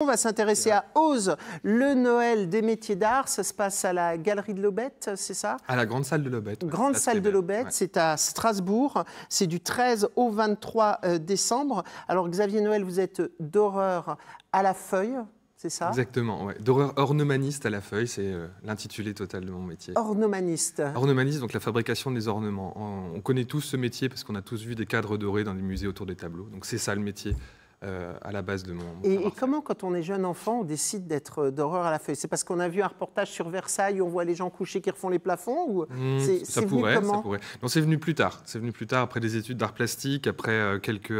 On va s'intéresser à Ose, le Noël des métiers d'art. Ça se passe à la Galerie de l'Aubette, c'est ça À la Grande Salle de l'Aubette. Grande Salle de l'Aubette, c'est à Strasbourg. C'est du 13 au 23 euh, décembre. Alors Xavier Noël, vous êtes d'horreur à la feuille. C'est ça Exactement, ouais. d'horreur ornemaniste à la feuille, c'est euh, l'intitulé total de mon métier. Ornomaniste. Ornomaniste, donc la fabrication des ornements. On, connaît tous ce métier parce qu'on a tous vu des cadres dorés dans les musées autour des tableaux. Donc c'est ça le métier, euh, à la base de mon. et, comment, quand on est jeune enfant, on décide d'être euh, d'horreur à la feuille C'est parce qu'on a vu un reportage sur Versailles où on voit les gens couchés qui refont les plafonds ou hmm, ça, pourrait, ça pourrait. Non, c'est venu plus tard. C'est venu plus tard, après des études d'art plastique, après euh, quelques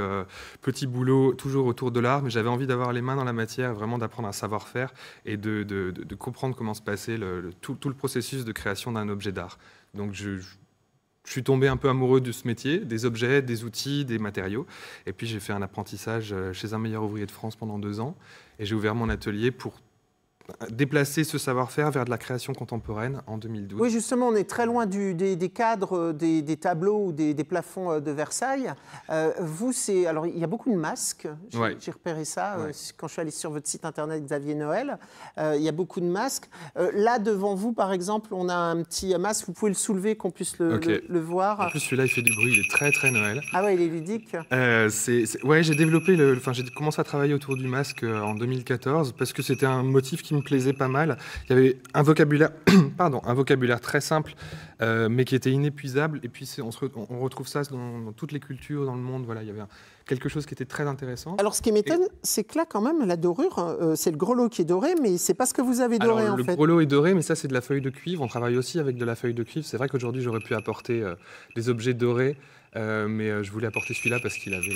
petits boulots, toujours autour de l'art. Mais j'avais envie d'avoir les mains dans la matière, vraiment d'apprendre un savoir-faire et de, comprendre comment se passait tout, le processus de création d'un objet d'art. Donc je je suis tombé un peu amoureux de ce métier, des objets, des outils, des matériaux. Et puis j'ai fait un apprentissage euh, chez un meilleur ouvrier de France pendant deux ans. Et j'ai ouvert mon atelier pour déplacer ce savoir-faire vers de la création contemporaine en 2012. Oui, justement, on est très loin du, des, cadres, euh, des, tableaux ou des, plafonds euh, de Versailles. Euh, vous, c'est. Alors, il y a beaucoup de masques. J'ai repéré ça quand je suis allé sur votre site internet Xavier Noël. il y a beaucoup de masques. là, devant vous, par exemple, on a un petit masque. Vous pouvez le soulever, qu'on puisse le, le, voir. En plus, celui-là, il fait du bruit. Il est très, très Noël. Ah ouais, il est ludique. c'est, ouais, j'ai développé. Enfin, j'ai commencé à travailler autour du masque en 2014 parce que c'était un motif qui me me plaisait pas mal. Il y avait un vocabulaire, pardon, un vocabulaire très simple, euh, mais qui était inépuisable. Et puis, on, on, retrouve ça dans, toutes les cultures, dans le monde. Voilà, il y avait quelque chose qui était très intéressant. Alors, ce qui m'étonne, c'est que là, quand même, la dorure, euh, c'est le grelot qui est doré, mais c'est pas ce que vous avez doré, en le fait. Le grelot est doré, mais ça, c'est de la feuille de cuivre. On travaille aussi avec de la feuille de cuivre. C'est vrai qu'aujourd'hui, j'aurais pu apporter euh, des objets dorés, mais je voulais apporter celui-là parce qu'il avait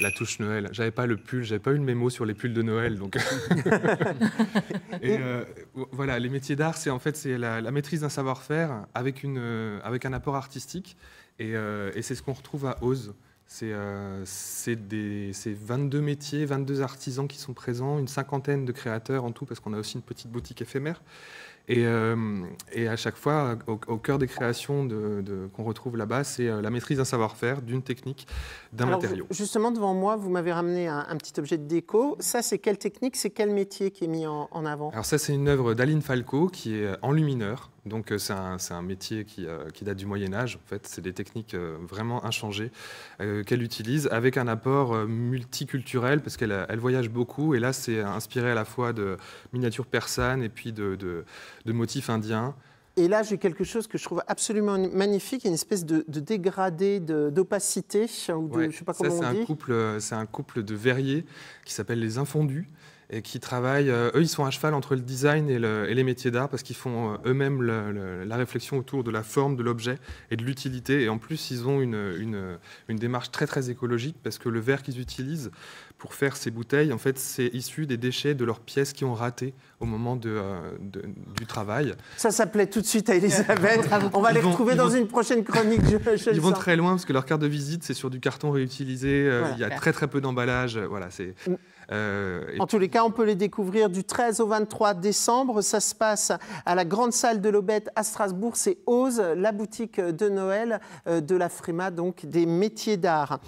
la touche Noël. J'avais pas le pull, j'avais pas eu le mémo sur les pulls de Noël, donc. Euh, voilà, les métiers d'art, c'est en fait c'est la, maîtrise d'un savoir-faire avec une euh, avec un apport artistique, euh, et, c'est ce qu'on retrouve à OZE. C'est des 22 métiers, 22 artisans qui sont présents, une cinquantaine de créateurs en tout, parce qu'on a aussi une petite boutique éphémère. Et, euh, et à chaque fois, au, cœur des créations de, qu'on retrouve là-bas, c'est euh, la maîtrise d'un savoir-faire, d'une technique, d'un matériau. justement, devant moi, vous m'avez ramené un, petit objet de déco. Ça, c'est quelle technique, c'est quel métier qui est mis en, avant Alors ça, c'est une œuvre d'Aline Falco qui est euh, lumineur. Donc c'est un, métier qui, qui, date du Moyen Âge, en fait. C'est des techniques vraiment inchangées qu'elle utilise, avec un apport multiculturel, parce qu'elle elle voyage beaucoup. Et là, c'est inspiré à la fois de miniatures persanes et puis de, de, de motifs indiens. Et là, j'ai quelque chose que je trouve absolument magnifique, une espèce de, dégradé d'opacité, ou C'est un couple de verriers qui s'appelle les Infondus, et qui travaillent. Euh, eux, ils sont à cheval entre le design et, les métiers d'art parce qu'ils font euh, eux-mêmes la réflexion autour de la forme, de l'objet et de l'utilité. Et en plus, ils ont une, une, démarche très très écologique parce que le verre qu'ils utilisent pour faire ces bouteilles, en fait, c'est issu des déchets de leurs pièces qui ont raté au moment de, euh, du travail. Ça s'appelait tout de suite à Elisabeth. On va les retrouver dans une prochaine chronique. ils vont très loin parce que leur carte de visite, c'est sur du carton réutilisé. Il y a très très peu d'emballage. Voilà, c'est. Mm. Euh, en tous les cas, on peut les découvrir du 13 au 23 décembre. Ça se passe à la grande salle de l'Aubette à Strasbourg. C'est Ose, la boutique de Noël euh, de la Fréma, donc des métiers d'art.